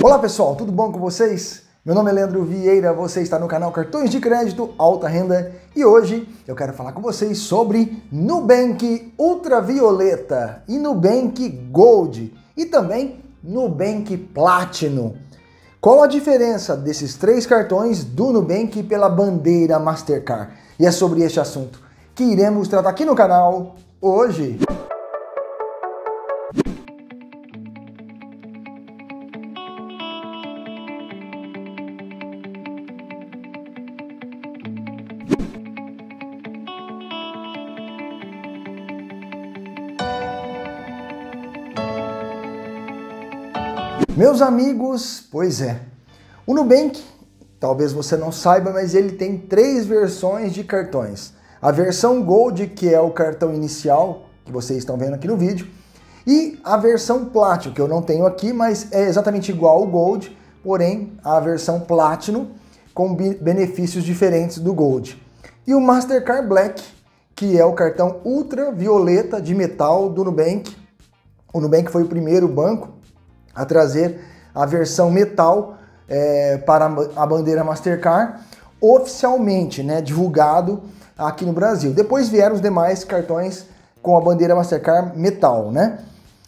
Olá pessoal, tudo bom com vocês? Meu nome é Leandro Vieira, você está no canal Cartões de Crédito Alta Renda e hoje eu quero falar com vocês sobre Nubank Ultravioleta e Nubank Gold e também Nubank Platinum. Qual a diferença desses três cartões do Nubank pela bandeira Mastercard? E é sobre este assunto que iremos tratar aqui no canal hoje. Meus amigos, pois é. O Nubank, talvez você não saiba, mas ele tem três versões de cartões. A versão Gold, que é o cartão inicial, que vocês estão vendo aqui no vídeo, e a versão Platinum, que eu não tenho aqui, mas é exatamente igual ao Gold, porém a versão Platinum com benefícios diferentes do Gold. E o Mastercard Black, que é o cartão ultravioleta de metal do Nubank. O Nubank foi o primeiro banco a trazer a versão metal é, para a bandeira Mastercard oficialmente, né, divulgado aqui no Brasil. Depois vieram os demais cartões com a bandeira Mastercard metal, né?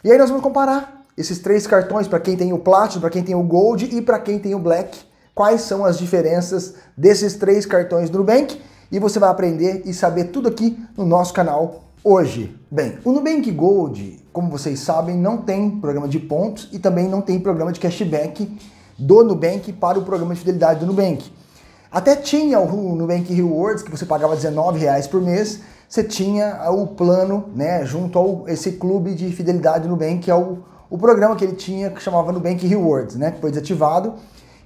E aí nós vamos comparar esses três cartões para quem tem o Platinum, para quem tem o Gold e para quem tem o Black. Quais são as diferenças desses três cartões do Nubank? E você vai aprender e saber tudo aqui no nosso canal hoje? Bem, o Nubank Gold, como vocês sabem, não tem programa de pontos e também não tem programa de cashback do Nubank para o programa de fidelidade do Nubank. Até tinha o Nubank Rewards, que você pagava R$19,00 por mês, você tinha o plano, né, junto ao esse clube de fidelidade do Nubank, que é o, o programa que ele tinha, que chamava Nubank Rewards, né, que foi desativado,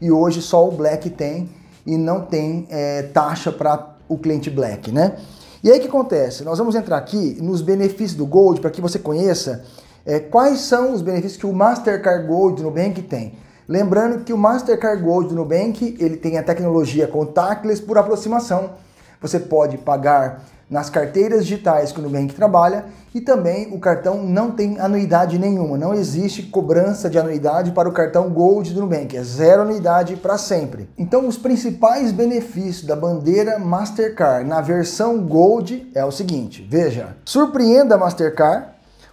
e hoje só o Black tem, e não tem é, taxa para o cliente Black, né. E aí o que acontece? Nós vamos entrar aqui nos benefícios do Gold para que você conheça é, quais são os benefícios que o Mastercard Gold do Nubank tem. Lembrando que o Mastercard Gold do Nubank ele tem a tecnologia contactless por aproximação. Você pode pagar nas carteiras digitais que o Nubank trabalha e também o cartão não tem anuidade nenhuma, não existe cobrança de anuidade para o cartão Gold do Nubank, é zero anuidade para sempre. Então, os principais benefícios da bandeira Mastercard na versão Gold é o seguinte: veja, surpreenda Mastercard,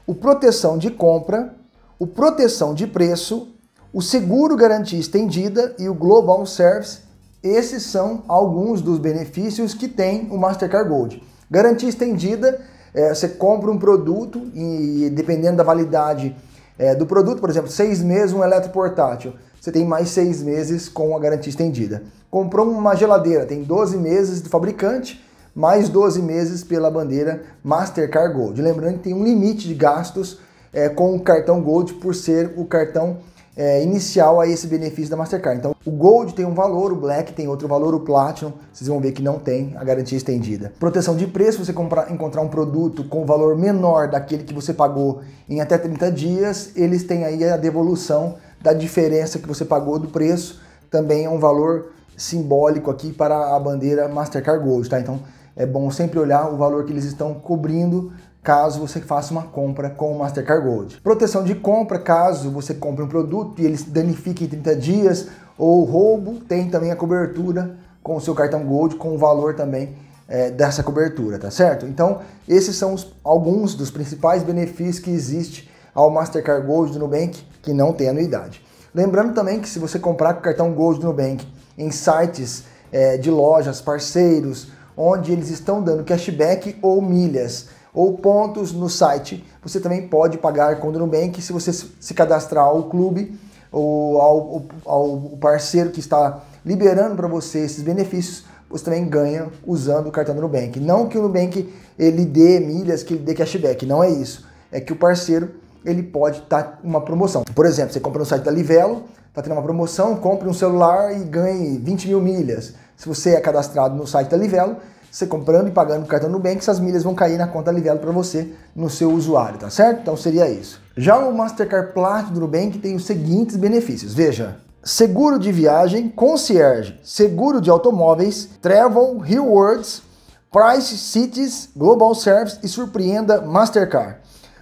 o proteção de compra, o proteção de preço, o seguro garantia estendida e o Global Service. Esses são alguns dos benefícios que tem o Mastercard Gold. Garantia estendida, é, você compra um produto e dependendo da validade é, do produto, por exemplo, seis meses um eletroportátil, você tem mais seis meses com a garantia estendida. Comprou uma geladeira, tem 12 meses do fabricante, mais 12 meses pela bandeira Mastercard Gold. Lembrando que tem um limite de gastos é, com o cartão Gold por ser o cartão é, inicial a esse benefício da Mastercard. Então, o Gold tem um valor, o Black tem outro valor, o Platinum, vocês vão ver que não tem a garantia estendida. Proteção de preço, você comprar, encontrar um produto com valor menor daquele que você pagou em até 30 dias, eles têm aí a devolução da diferença que você pagou do preço, também é um valor simbólico aqui para a bandeira Mastercard Gold, tá? Então, é bom sempre olhar o valor que eles estão cobrindo caso você faça uma compra com o Mastercard Gold. Proteção de compra, caso você compre um produto e ele se danifique em 30 dias, ou roubo, tem também a cobertura com o seu cartão Gold, com o valor também é, dessa cobertura, tá certo? Então, esses são os, alguns dos principais benefícios que existe ao Mastercard Gold do Nubank, que não tem anuidade. Lembrando também que se você comprar com o cartão Gold do Nubank em sites é, de lojas, parceiros, onde eles estão dando cashback ou milhas, ou pontos no site. Você também pode pagar com o Nubank se você se cadastrar ao clube ou ao, ao parceiro que está liberando para você esses benefícios, você também ganha usando o cartão do Nubank. Não que o Nubank ele dê milhas, que ele dê cashback, não é isso. É que o parceiro ele pode estar tá uma promoção. Por exemplo, você compra no site da Livelo, está tendo uma promoção, compre um celular e ganhe 20 mil milhas. Se você é cadastrado no site da Livelo, você comprando e pagando com cartão Nubank, essas milhas vão cair na conta Livelo para você no seu usuário, tá certo? Então seria isso. Já o Mastercard Platinum do Nubank tem os seguintes benefícios. Veja, seguro de viagem, concierge, seguro de automóveis, travel, rewards, price, cities, global service e surpreenda Mastercard.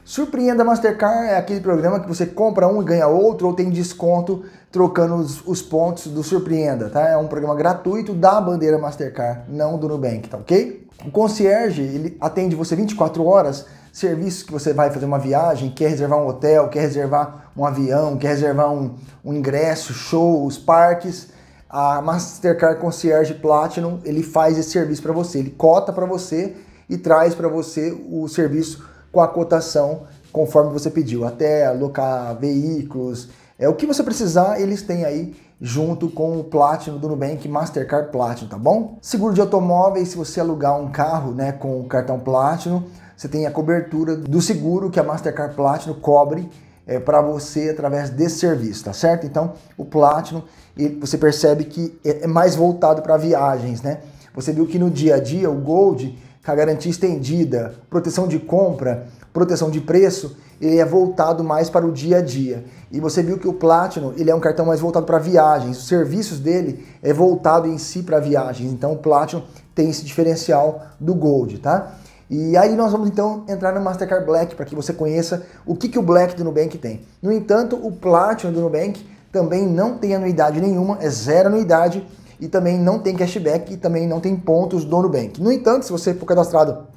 Surpreenda Mastercard é aquele programa que você compra um e ganha outro, ou tem desconto trocando os, os, pontos do Surpreenda, tá? É um programa gratuito da bandeira Mastercard, não do Nubank, tá ok? O concierge ele atende você 24 horas, serviços que você vai fazer uma viagem, quer reservar um hotel, quer reservar um avião, quer reservar um, um ingresso, shows, parques. A Mastercard Concierge Platinum ele faz esse serviço para você, ele cota para você e traz para você o serviço com a cotação conforme você pediu, até alocar veículos, é o que você precisar, eles têm aí junto com o Platinum do Nubank Mastercard Platinum, tá bom? Seguro de automóveis, se você alugar um carro, né, com o cartão Platinum, você tem a cobertura do seguro que a Mastercard Platinum cobre é, para você através desse serviço, tá certo? Então, o Platinum, e você percebe que é, é mais voltado para viagens, né? Você viu que no dia a dia o Gold com a garantia estendida, proteção de compra, proteção de preço, ele é voltado mais para o dia a dia. E você viu que o Platinum ele é um cartão mais voltado para viagens. Os serviços dele é voltado em si para viagens. Então o Platinum tem esse diferencial do Gold, tá? E aí nós vamos então entrar no Mastercard Black para que você conheça o que, que o Black do Nubank tem. No entanto, o Platinum do Nubank também não tem anuidade nenhuma, é zero anuidade e também não tem cashback e também não tem pontos do Nubank. No entanto, se você for cadastrado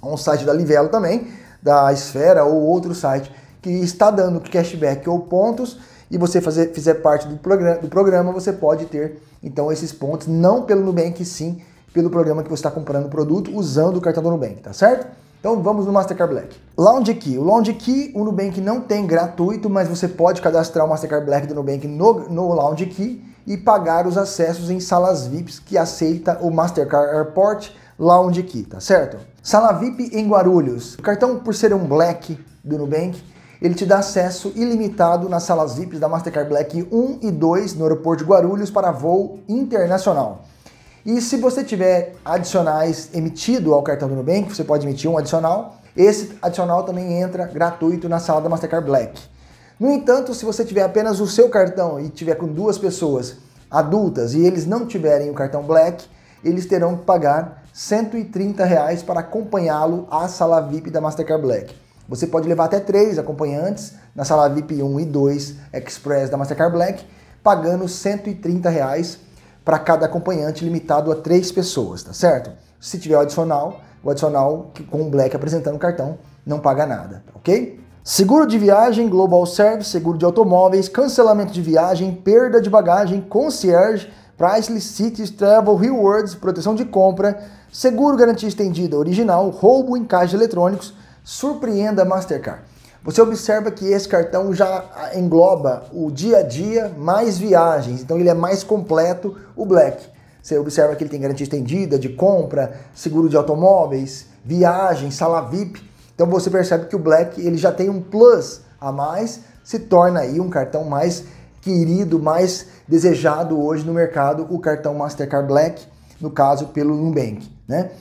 a um site da Livelo também, da Esfera ou outro site que está dando cashback ou pontos e você fazer, fizer parte do programa, do programa, você pode ter então esses pontos, não pelo Nubank, sim pelo programa que você está comprando o produto usando o cartão do Nubank, tá certo? Então vamos no Mastercard Black. Lounge Key. O Lounge Key o Nubank não tem gratuito, mas você pode cadastrar o Mastercard Black do Nubank no, no Lounge Key e pagar os acessos em salas VIPs que aceita o Mastercard Airport Lounge Key, tá certo? Sala VIP em Guarulhos. O cartão, por ser um Black do Nubank, ele te dá acesso ilimitado nas salas VIPs da Mastercard Black 1 e 2 no aeroporto de Guarulhos para voo internacional. E se você tiver adicionais emitido ao cartão do Nubank, você pode emitir um adicional. Esse adicional também entra gratuito na sala da Mastercard Black. No entanto, se você tiver apenas o seu cartão e tiver com duas pessoas adultas e eles não tiverem o cartão Black, eles terão que pagar R$ 130 reais para acompanhá-lo à sala VIP da Mastercard Black. Você pode levar até três acompanhantes na sala VIP 1 e 2 Express da Mastercard Black, pagando R$ 130 reais para cada acompanhante, limitado a três pessoas, tá certo? Se tiver o adicional, o adicional com o Black apresentando o cartão não paga nada, ok? Seguro de viagem, Global Service, seguro de automóveis, cancelamento de viagem, perda de bagagem, concierge, Priceless, Cities, Travel, Rewards, proteção de compra, seguro garantia estendida original, roubo em caixa de eletrônicos, surpreenda Mastercard. Você observa que esse cartão já engloba o dia a dia mais viagens, então ele é mais completo o Black. Você observa que ele tem garantia estendida de compra, seguro de automóveis, viagem, sala VIP. Então você percebe que o Black ele já tem um plus a mais, se torna aí um cartão mais querido, mais desejado hoje no mercado, o cartão Mastercard Black, no caso pelo Nubank, né?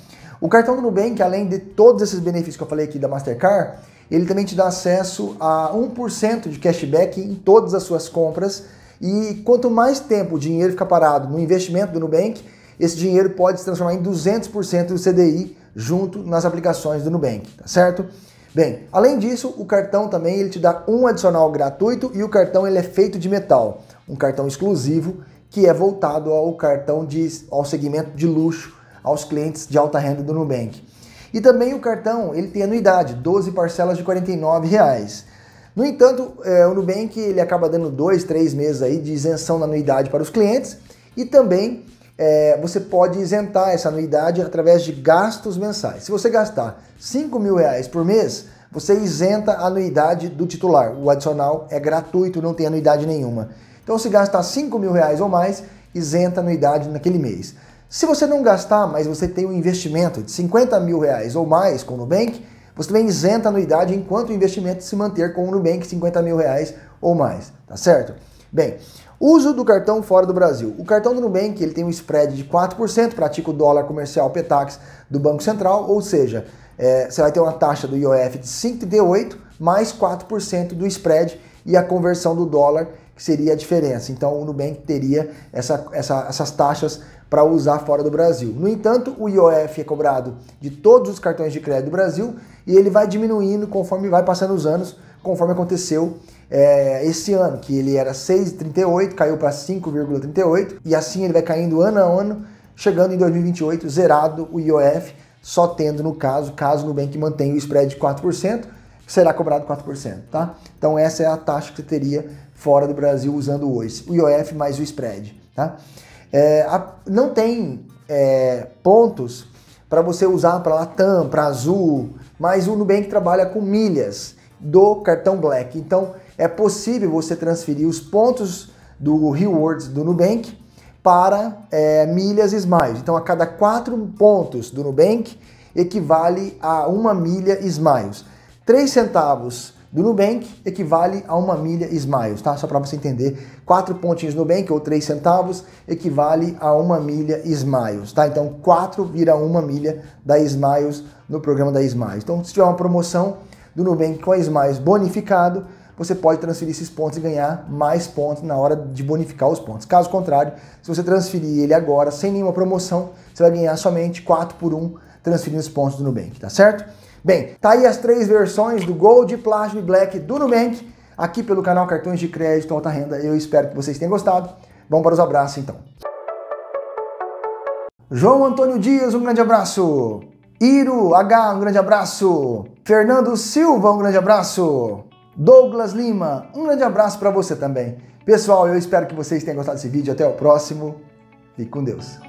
O cartão do Nubank, além de todos esses benefícios que eu falei aqui da Mastercard, ele também te dá acesso a 1% de cashback em todas as suas compras. E quanto mais tempo o dinheiro fica parado no investimento do Nubank, esse dinheiro pode se transformar em 200% do CDI junto nas aplicações do Nubank, tá certo? Bem, além disso, o cartão também ele te dá um adicional gratuito e o cartão ele é feito de metal, um cartão exclusivo que é voltado ao cartão de ao segmento de luxo, aos clientes de alta renda do Nubank. E também o cartão ele tem anuidade, 12 parcelas de R$ 49,00. No entanto, é, o Nubank ele acaba dando dois, três meses aí de isenção na anuidade para os clientes e também é, você pode isentar essa anuidade através de gastos mensais. Se você gastar 5 mil reais por mês, você isenta a anuidade do titular. O adicional é gratuito, não tem anuidade nenhuma. Então, se gastar 5 mil reais ou mais, isenta a anuidade naquele mês. Se você não gastar, mas você tem um investimento de 50 mil reais ou mais com o Nubank, você também isenta a anuidade enquanto o investimento se manter com o Nubank 50 mil reais ou mais, tá certo? Bem, Uso do cartão fora do Brasil. O cartão do Nubank ele tem um spread de 4%, pratica o dólar comercial PETAX do Banco Central, ou seja, é, você vai ter uma taxa do IOF de 5,8% mais 4% do spread e a conversão do dólar, que seria a diferença. Então o Nubank teria essa, essa, essas taxas para usar fora do Brasil. No entanto, o IOF é cobrado de todos os cartões de crédito do Brasil e ele vai diminuindo conforme vai passando os anos conforme aconteceu é, esse ano, que ele era 6,38, caiu para 5,38, e assim ele vai caindo ano a ano, chegando em 2028, zerado o IOF, só tendo no caso, caso o Nubank mantenha o spread de 4%, será cobrado 4%, tá? Então essa é a taxa que você teria fora do Brasil usando hoje, o IOF mais o spread, tá? É, a, não tem é, pontos para você usar para Latam, para Azul, mas o Nubank trabalha com milhas do cartão Black. Então é possível você transferir os pontos do rewards do Nubank para é, milhas Smiles. Então a cada quatro pontos do Nubank equivale a uma milha Smiles. Três centavos do Nubank equivale a uma milha Smiles, tá? Só para você entender, quatro pontinhos Nubank ou três centavos equivale a uma milha Smiles, tá? Então quatro vira uma milha da Smiles no programa da Smiles. Então se tiver uma promoção, do Nubank com a Mais bonificado, você pode transferir esses pontos e ganhar mais pontos na hora de bonificar os pontos. Caso contrário, se você transferir ele agora sem nenhuma promoção, você vai ganhar somente 4 por 1 transferindo os pontos do Nubank, tá certo? Bem, tá aí as três versões do Gold, Platinum e Black do Nubank, aqui pelo canal Cartões de Crédito Alta Renda. Eu espero que vocês tenham gostado. Vamos para os abraços então. João Antônio Dias, um grande abraço. Iro H, um grande abraço. Fernando Silva, um grande abraço. Douglas Lima, um grande abraço para você também. Pessoal, eu espero que vocês tenham gostado desse vídeo. Até o próximo. Fique com Deus.